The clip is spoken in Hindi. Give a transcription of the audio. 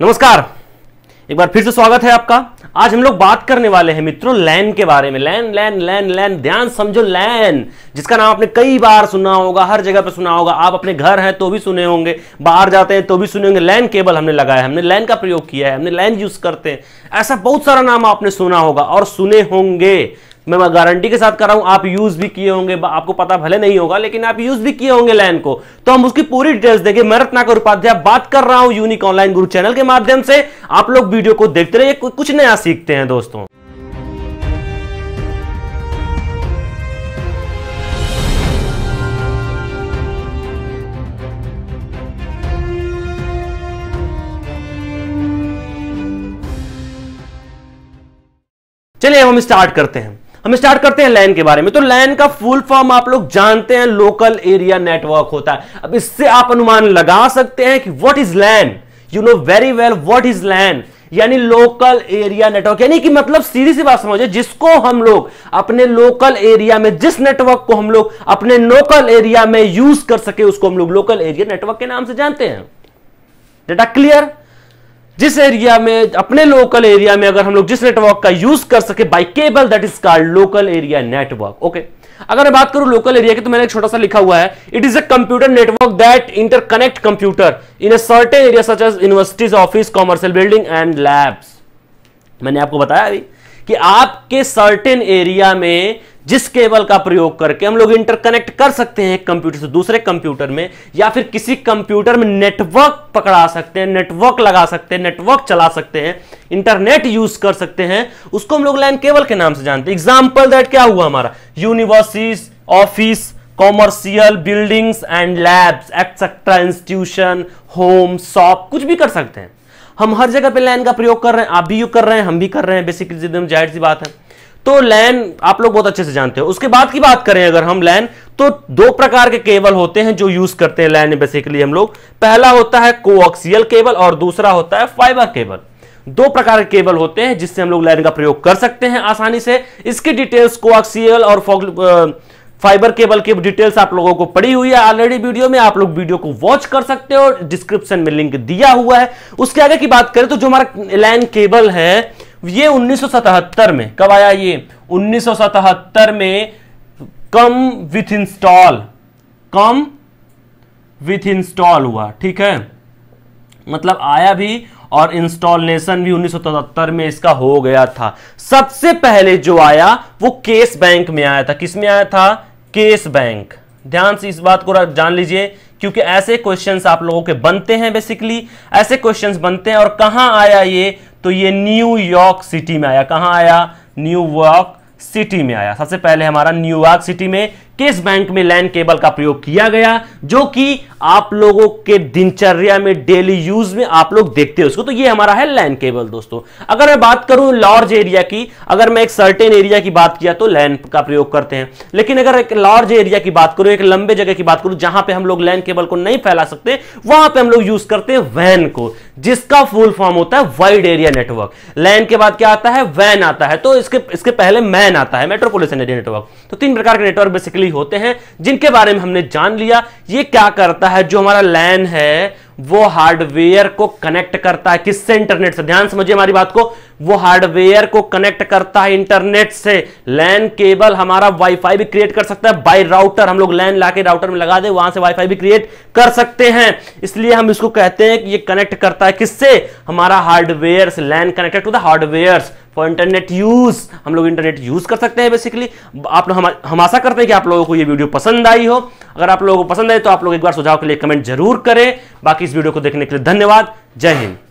नमस्कार एक बार फिर से स्वागत है आपका आज हम लोग बात करने वाले हैं मित्रों लैन के बारे में लैन लैन लैन लैन ध्यान समझो लैन जिसका नाम आपने कई बार सुना होगा हर जगह पर सुना होगा आप अपने घर हैं तो भी सुने होंगे बाहर जाते हैं तो भी सुने होंगे लैन केबल हमने लगाया है हमने लैन का प्रयोग किया है हमने लैन यूज करते हैं ऐसा बहुत सारा नाम आपने सुना होगा और सुने होंगे मैं गारंटी के साथ कर रहा हूं आप यूज भी किए होंगे आपको पता भले नहीं होगा लेकिन आप यूज भी किए होंगे लैन को तो हम उसकी पूरी डिटेल्स देंगे मैं रत्नाकर उपाध्याय बात कर रहा हूं यूनिक ऑनलाइन गुरु चैनल के माध्यम से आप लोग वीडियो को देखते रहिए कुछ नया सीखते हैं दोस्तों चलिए हम स्टार्ट करते हैं हम स्टार्ट करते हैं लैन के बारे में तो लैन का फुल फॉर्म आप लोग जानते हैं लोकल एरिया नेटवर्क होता है अब इससे आप अनुमान लगा सकते हैं कि what is LAN you know very well what is LAN यानी लोकल एरिया नेटवर्क यानी कि मतलब सीधी सी बात समझे जिसको हम लोग अपने लोकल एरिया में जिस नेटवर्क को हम लोग अपने लोकल एरिया में यूज कर सके उसको हम लोग लोकल एरिया नेटवर्क के नाम से जानते हैं डेटा क्लियर जिस एरिया में अपने लोकल एरिया में अगर हम लोग जिस नेटवर्क का यूज कर सके by cable that is called local area network okay अगर मैं बात करूं लोकल एरिया की तो मैंने एक छोटा सा लिखा हुआ है it is a computer network that interconnect computer in a certain area such as universities office commercial building and labs मैंने आपको बताया अभी कि आपके सर्टेन एरिया में जिस केबल का प्रयोग करके हम लोग इंटरकनेक्ट कर सकते हैं एक कंप्यूटर से दूसरे कंप्यूटर में या फिर किसी कंप्यूटर में नेटवर्क पकड़ा सकते हैं नेटवर्क लगा सकते हैं नेटवर्क चला सकते हैं इंटरनेट यूज कर सकते हैं उसको हम लोग लाइन केबल के नाम से जानते हैं एग्जाम्पल दैट क्या हुआ हमारा universities office commercial buildings and labs etcetera institution home shop कुछ भी कर सकते हैं हम हर जगह पे लाइन का प्रयोग कर रहे हैं आप भी यू कर रहे हैं हम भी कर रहे हैं बेसिकली जाहिर सी बात है तो लैन आप लोग बहुत अच्छे से जानते हो उसके बाद की बात करें अगर हम लैन तो दो प्रकार के केबल होते हैं जो यूज करते हैं लैन बेसिकली हम लोग पहला होता है कोऑक्सियल केबल और दूसरा होता है फाइबर केबल दो प्रकार के केबल होते हैं जिससे हम लोग लैन का प्रयोग कर सकते हैं आसानी से इसकी डिटेल्स कोऑक्सियल और फाइबर केबल की के डिटेल्स आप लोगों को पड़ी हुई है ऑलरेडी वीडियो में आप लोग वीडियो को वॉच कर सकते हो डिस्क्रिप्शन में लिंक दिया हुआ है उसके आगे की बात करें तो जो हमारा लैन केबल है ये 1977 में कब आया ये 1977 में come with install come with install हुआ ठीक है मतलब आया भी और इंस्टॉलेशन भी 1977 में इसका हो गया था सबसे पहले जो आया वो केस बैंक में आया था किस में आया था केस बैंक ध्यान से इस बात को जान लीजिए क्योंकि ऐसे क्वेश्चंस आप लोगों के बनते हैं बेसिकली ऐसे क्वेश्चंस बनते हैं और कहां आया ये तो ये न्यूयॉर्क सिटी में आया कहाँ आया न्यूयॉर्क सिटी में आया सबसे पहले हमारा न्यूयॉर्क सिटी में किस बैंक में लैंड केबल का प्रयोग किया गया जो कि आप लोगों के दिनचर्या में डेली यूज में आप लोग देखते हो उसको तो ये हमारा है लैंड केबल दोस्तों अगर मैं बात करूं लॉर्ज एरिया की अगर मैं एक सर्टेन एरिया की बात किया तो लैंड का प्रयोग करते हैं लेकिन अगर एक लॉर्ज एरिया की बात करूं एक लंबे जगह की बात करूं जहां पर हम लोग लैंड केबल को नहीं फैला सकते वहां पर हम लोग यूज करते हैं वैन को जिसका फुल फॉर्म होता है वाइड एरिया नेटवर्क लैंड के बाद क्या आता है वैन आता है तो इसके इसके पहले मैन आता है मेट्रोपोलिटन एरिया नेटवर्क तो तीन प्रकार के नेटवर्क बेसिकली एक्चुअली होते हैं जिनके बारे में हमने जान लिया ये क्या करता है जो हमारा लैन है वो हार्डवेयर को कनेक्ट करता है किससे इंटरनेट से ध्यान समझिए हमारी बात को वो हार्डवेयर को कनेक्ट करता है इंटरनेट से लैन केबल हमारा वाईफाई भी क्रिएट कर सकता है बाय राउटर हम लोग लैन लाके राउटर में लगा दे वहां से वाईफाई भी क्रिएट कर सकते हैं इसलिए हम इसको कहते हैं कि ये कनेक्ट करता है किससे हमारा hardware LAN connected to the hardware for internet use हम लोग इंटरनेट यूज कर सकते हैं बेसिकली आप हम हम आशा करते हैं कि आप लोगों को ये वीडियो पसंद आई हो अगर आप लोगों को पसंद आए तो आप लोग एक बार सुझाव के लिए कमेंट जरूर करें बाकी इस वीडियो को देखने के लिए धन्यवाद जय हिंद